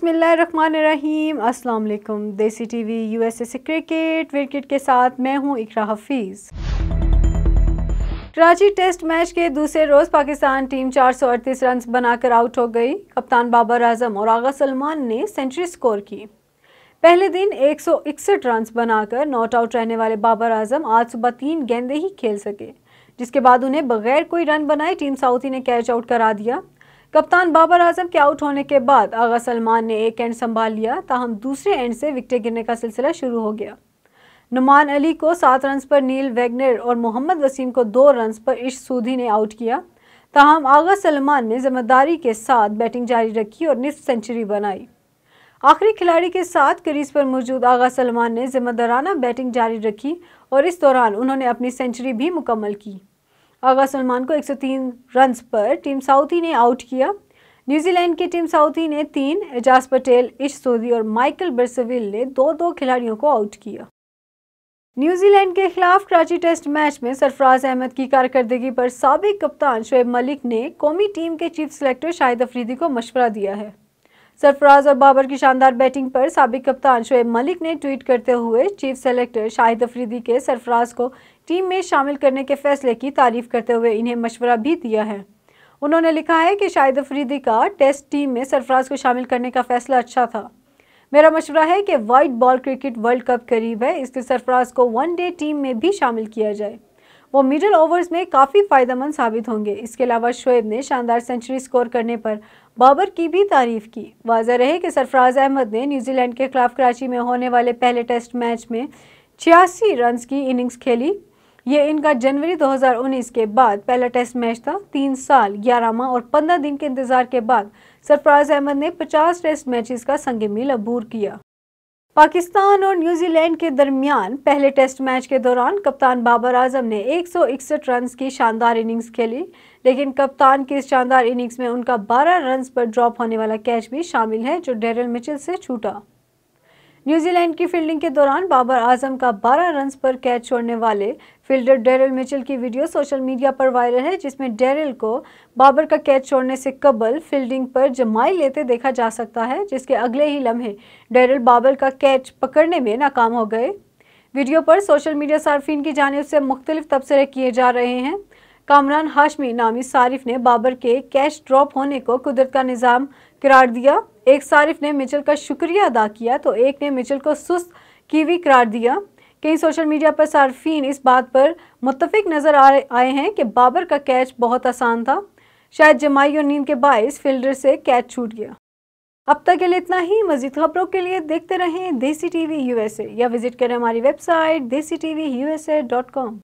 बिसमीम असलम Desi T V U S S cricket wicket के साथ मैं हूँ इकरा हफीज़ कराची टेस्ट मैच के दूसरे रोज़ पाकिस्तान टीम चार सौ अड़तीस रन बनाकर आउट हो गई कप्तान बाबर आजम और आगा सलमान ने सेंचुरी स्कोर की पहले दिन एक सौ इकसठ रन बनाकर नॉट आउट रहने वाले बाबर आजम आज सुबह तीन गेंदे ही खेल सके जिसके बाद उन्हें बगैर कोई रन बनाए टीम साउथी ने कैच आउट करा दिया कप्तान बाबर आजम के आउट होने के बाद आगा सलमान ने एक एंड संभाल लिया ताहम दूसरे एंड से विकटें गिरने का सिलसिला शुरू हो गया नुमान अली को सात रन पर नील वैगनर और मोहम्मद वसीम को दो रन पर इश सूदी ने आउट किया ताहम आगा सलमान ने जिम्मेदारी के साथ बैटिंग जारी रखी और निस्फ सेंचुरी बनाई आखिरी खिलाड़ी के साथ क्रीज पर मौजूद आगा सलमान ने जिम्मेदाराना बैटिंग जारी रखी और इस दौरान उन्होंने अपनी सेंचुरी भी मुकम्मल की आगा सलमान को 103 रन्स पर टीम साउथी ने आउट किया न्यूजीलैंड की टीम साउथी ने तीन एजाज पटेल इश सोदी और माइकल बर्सविल ने दो दो खिलाड़ियों को आउट किया न्यूजीलैंड के खिलाफ कराची टेस्ट मैच में सरफराज अहमद की कारकर्दगी पर सबक कप्तान शुएब मलिक ने कौमी टीम के चीफ सेलेक्टर शाहिद अफरीदी को मशवरा दिया है सरफराज और बाबर की शानदार बैटिंग पर सबक कप्तान शोएब मलिक ने ट्वीट करते हुए चीफ सेलेक्टर शाहिद अफरीदी के सरफराज को टीम में शामिल करने के फैसले की तारीफ करते हुए इन्हें मशवरा भी दिया है उन्होंने लिखा है कि शाहिद अफरीदी का टेस्ट टीम में सरफराज को शामिल करने का फैसला अच्छा था मेरा मशवरा है कि white ball cricket world cup करीब है इसलिए सरफराज को वन डे टीम में भी शामिल किया जाए वो मिडिल ओवर्स में काफ़ी फ़ायदेमंद साबित होंगे इसके अलावा शोएब ने शानदार सेंचुरी स्कोर करने पर बाबर की भी तारीफ की वाजह रहे कि सरफराज अहमद ने न्यूजीलैंड के खिलाफ कराची में होने वाले पहले टेस्ट मैच में छियासी रन की इनिंग्स खेली ये इनका जनवरी 2019 के बाद पहला टेस्ट मैच था तीन साल ग्यारह माह और पंद्रह दिन के इंतजार के बाद सरफराज अहमद ने 50 टेस्ट मैचेस का संग मिल अबूर किया पाकिस्तान और न्यूजीलैंड के दरमियान पहले टेस्ट मैच के दौरान कप्तान बाबर आजम ने एक रन की शानदार इनिंग्स खेली लेकिन कप्तान की इस शानदार इनिंग्स में उनका 12 रन पर ड्रॉप होने वाला कैच भी शामिल है जो डेरल मिचेल से छूटा न्यूजीलैंड की फील्डिंग के दौरान बाबर आजम का 12 रन पर कैच छोड़ने वाले फील्डर डेरिल मिचेल की वीडियो सोशल मीडिया पर वायरल है जिसमें डेरिल को बाबर का कैच छोड़ने से कबल फील्डिंग पर जमाई लेते देखा जा सकता है जिसके अगले ही लम्हे डेरिल बाबर का कैच पकड़ने में नाकाम हो गए वीडियो पर सोशल मीडिया सार्फिन की जानब से मुख्तलिफ तबसरे किए जा रहे हैं कामरान हाशमी नामी सारिफ ने बाबर के कैश ड्रॉप होने को कुदरत का निज़ाम करार दिया एक सारिफ ने मिचल का शुक्रिया अदा किया तो एक ने मिचल को सुस्त कीवी करार दिया कई सोशल मीडिया पर सार्फिन इस बात पर मुतफिक नज़र आए हैं कि बाबर का कैच बहुत आसान था शायद जमाई और नींद के बायस फील्डर से कैच छूट गया अब तक के लिए इतना ही मजीद खबरों के लिए देखते रहें देसी टीवी यूएसए या विजिट करें हमारी वेबसाइट देसी टीवी यूएसए डॉट कॉम